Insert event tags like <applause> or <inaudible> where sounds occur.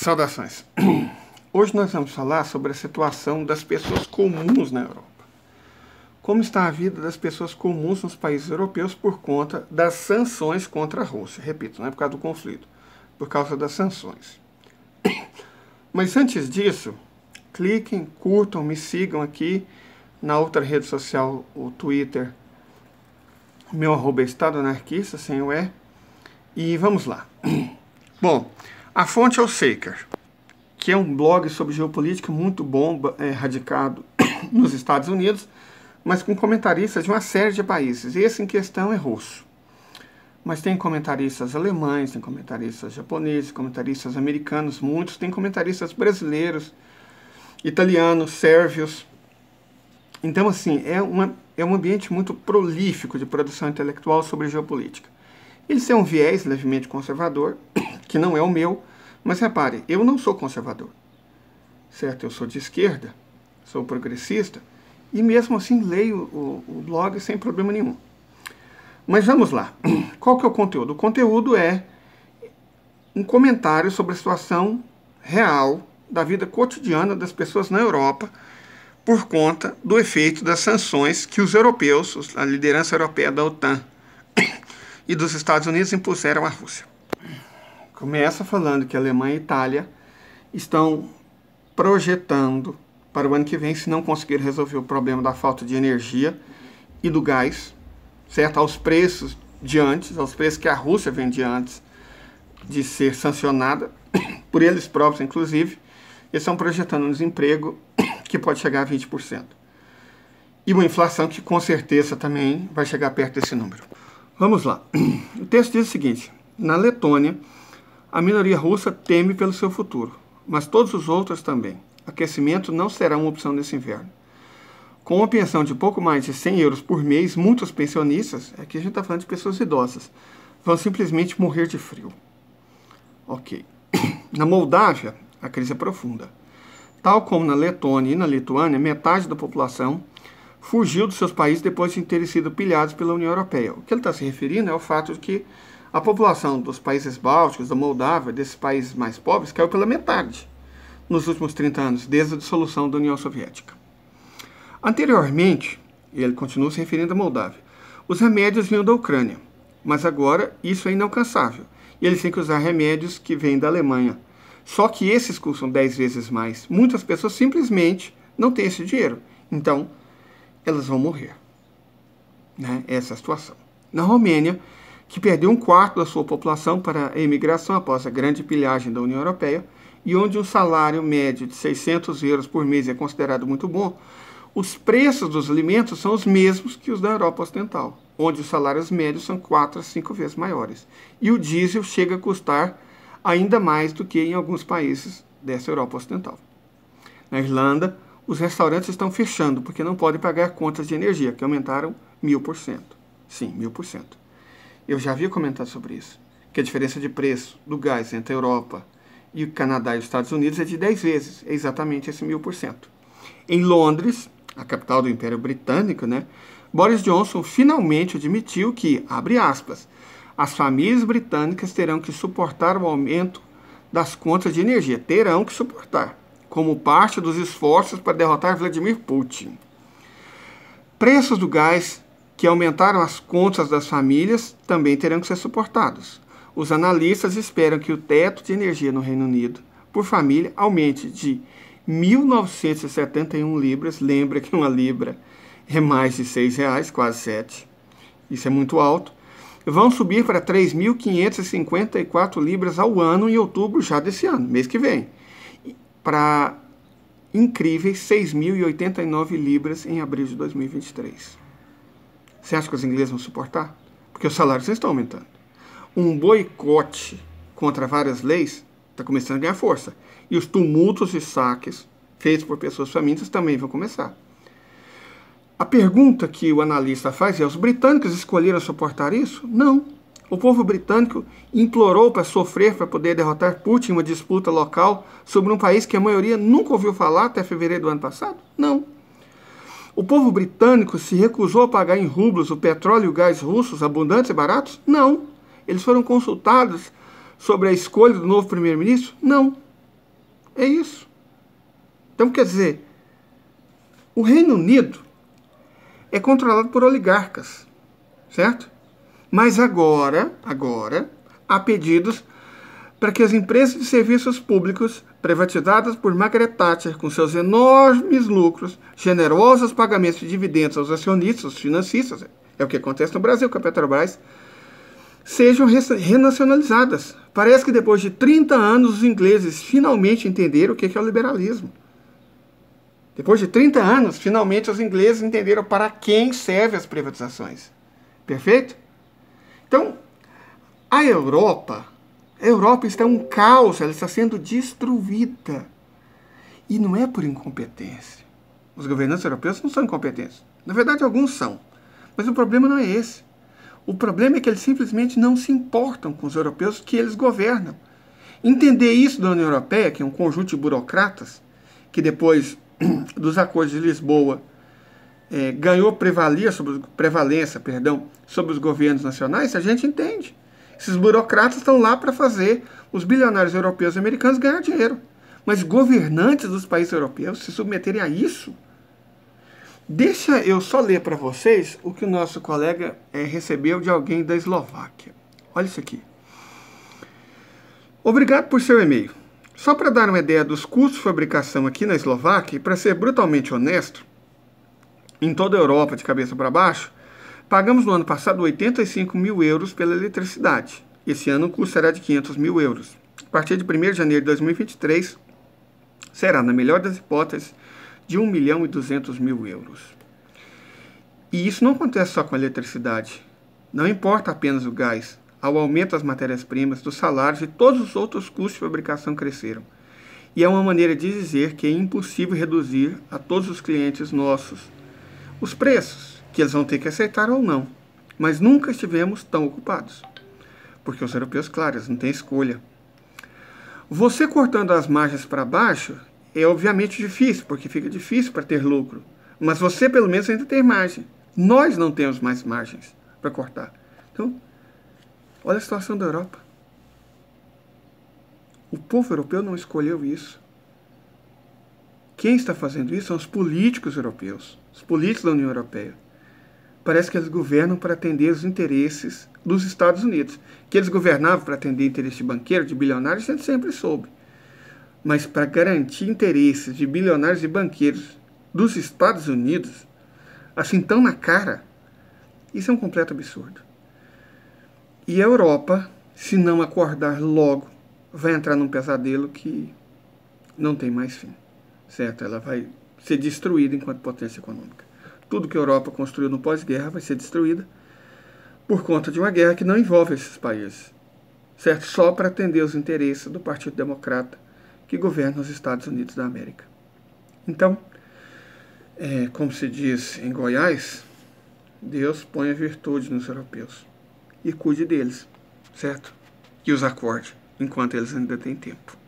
Saudações. <clears throat> Hoje nós vamos falar sobre a situação das pessoas comuns na Europa. Como está a vida das pessoas comuns nos países europeus por conta das sanções contra a Rússia? Repito, não é por causa do conflito, por causa das sanções. <clears throat> Mas antes disso, cliquem, curtam, me sigam aqui na outra rede social, o Twitter. Meu arroba é Estado Anarquista, sem o E. E vamos lá. <clears throat> Bom, a fonte é o Seeker, que é um blog sobre geopolítica muito bom, é, radicado <coughs> nos Estados Unidos, mas com comentaristas de uma série de países. Esse em questão é russo. Mas tem comentaristas alemães, tem comentaristas japoneses, comentaristas americanos, muitos, tem comentaristas brasileiros, italianos, sérvios. Então, assim, é, uma, é um ambiente muito prolífico de produção intelectual sobre geopolítica. Ele é um viés levemente conservador, <coughs> que não é o meu, mas repare, eu não sou conservador, certo? Eu sou de esquerda, sou progressista, e mesmo assim leio o, o blog sem problema nenhum. Mas vamos lá. <clears throat> Qual que é o conteúdo? O conteúdo é um comentário sobre a situação real da vida cotidiana das pessoas na Europa por conta do efeito das sanções que os europeus, a liderança europeia da OTAN <clears throat> e dos Estados Unidos impuseram à Rússia começa falando que Alemanha e Itália estão projetando para o ano que vem, se não conseguir resolver o problema da falta de energia e do gás, certo? Aos preços de antes, aos preços que a Rússia vendia antes de ser sancionada, <coughs> por eles próprios, inclusive, eles estão projetando um desemprego <coughs> que pode chegar a 20%. E uma inflação que com certeza também vai chegar perto desse número. Vamos lá. <coughs> O texto diz o seguinte: na Letônia, a minoria russa teme pelo seu futuro, mas todos os outros também. Aquecimento não será uma opção nesse inverno. Com uma pensão de pouco mais de 100 euros por mês, muitos pensionistas, aqui a gente está falando de pessoas idosas, vão simplesmente morrer de frio. Ok. <coughs> Na Moldávia, a crise é profunda. Tal como na Letônia e na Lituânia, metade da população fugiu dos seus países depois de terem sido pilhados pela União Europeia. O que ele está se referindo é o fato de que a população dos países bálticos, da Moldávia, desses países mais pobres, caiu pela metade nos últimos 30 anos, desde a dissolução da União Soviética. Anteriormente, ele continua se referindo à Moldávia, os remédios vinham da Ucrânia, mas agora isso é inalcançável. E eles têm que usar remédios que vêm da Alemanha. Só que esses custam 10 vezes mais. Muitas pessoas simplesmente não têm esse dinheiro. Então, elas vão morrer. Né? Essa é a situação. Na Romênia, que perdeu um quarto da sua população para a imigração após a grande pilhagem da União Europeia, e onde um salário médio de 600 euros por mês é considerado muito bom, os preços dos alimentos são os mesmos que os da Europa Ocidental, onde os salários médios são 4 a 5 vezes maiores. E o diesel chega a custar ainda mais do que em alguns países dessa Europa Ocidental. Na Irlanda, os restaurantes estão fechando porque não podem pagar contas de energia, que aumentaram mil por cento. Sim, mil por cento. Eu já havia comentado sobre isso, que a diferença de preço do gás entre a Europa e o Canadá e os Estados Unidos é de 10 vezes, é exatamente esse mil por cento. Em Londres, a capital do Império Britânico, né, Boris Johnson finalmente admitiu que, abre aspas, as famílias britânicas terão que suportar o aumento das contas de energia, terão que suportar, como parte dos esforços para derrotar Vladimir Putin. Preços do gás que aumentaram as contas das famílias também terão que ser suportados. Os analistas esperam que o teto de energia no Reino Unido por família aumente de 1.971 libras. Lembra que uma libra é mais de R$ reais, quase sete. Isso é muito alto. Vão subir para 3.554 libras ao ano em outubro já desse ano, mês que vem. Para incríveis 6.089 libras em abril de 2023. Você acha que os ingleses vão suportar? Porque os salários estão aumentando. Um boicote contra várias leis está começando a ganhar força. E os tumultos e saques feitos por pessoas famintas também vão começar. A pergunta que o analista faz é: os britânicos escolheram suportar isso? Não. O povo britânico implorou para sofrer para poder derrotar Putin em uma disputa local sobre um país que a maioria nunca ouviu falar até fevereiro do ano passado? Não. O povo britânico se recusou a pagar em rublos o petróleo e o gás russos abundantes e baratos? Não. Eles foram consultados sobre a escolha do novo primeiro-ministro? Não. É isso. Então, quer dizer, o Reino Unido é controlado por oligarcas, certo? Mas agora, agora, há pedidos para que as empresas de serviços públicos privatizadas por Margaret Thatcher com seus enormes lucros, generosos pagamentos de dividendos aos acionistas, aos financistas, é o que acontece no Brasil com a Petrobras, sejam renacionalizadas. Parece que depois de 30 anos os ingleses finalmente entenderam o que é, é o liberalismo. Depois de 30 anos, finalmente os ingleses entenderam para quem servem as privatizações. Perfeito? Então, a Europa a Europa está um caos, ela está sendo destruída. E não é por incompetência. Os governantes europeus não são incompetentes. Na verdade, alguns são. Mas o problema não é esse. O problema é que eles simplesmente não se importam com os europeus que eles governam. Entender isso da União Europeia, que é um conjunto de burocratas, que depois <clears throat> dos acordos de Lisboa é, ganhou prevalia sobre, prevalência sobre os governos nacionais, a gente entende. Esses burocratas estão lá para fazer os bilionários europeus e americanos ganhar dinheiro. Mas governantes dos países europeus se submeterem a isso? Deixa eu só ler para vocês o que o nosso colega é, recebeu de alguém da Eslováquia. Olha isso aqui. Obrigado por seu e-mail. Só para dar uma ideia dos custos de fabricação aqui na Eslováquia, e para ser brutalmente honesto, em toda a Europa de cabeça para baixo, Pagamos no ano passado 85 mil euros pela eletricidade. Esse ano o custo será de 500 mil euros. A partir de 1 de janeiro de 2023, será, na melhor das hipóteses, de 1 milhão e 200 mil euros. E isso não acontece só com a eletricidade. Não importa apenas o gás. Ao aumento das matérias-primas, dos salários e todos os outros custos de fabricação cresceram. E é uma maneira de dizer que é impossível reduzir a todos os clientes nossos os preços que eles vão ter que aceitar ou não. Mas nunca estivemos tão ocupados. Porque os europeus, claro, eles não têm escolha. Você cortando as margens para baixo é obviamente difícil, porque fica difícil para ter lucro. Mas você, pelo menos, ainda tem margem. Nós não temos mais margens para cortar. Então, olha a situação da Europa. O povo europeu não escolheu isso. Quem está fazendo isso são os políticos europeus, os políticos da União Europeia parece que eles governam para atender os interesses dos Estados Unidos. Que eles governavam para atender interesse de banqueiro, de bilionários, a gente sempre soube. Mas para garantir interesses de bilionários e banqueiros dos Estados Unidos, assim tão na cara, isso é um completo absurdo. E a Europa, se não acordar logo, vai entrar num pesadelo que não tem mais fim, certo? Ela vai ser destruída enquanto potência econômica. Tudo que a Europa construiu no pós-guerra vai ser destruída por conta de uma guerra que não envolve esses países, certo? Só para atender os interesses do Partido Democrata que governa os Estados Unidos da América. Então, é, como se diz em Goiás, Deus põe a virtude nos europeus e cuide deles, certo? E os acorde enquanto eles ainda têm tempo.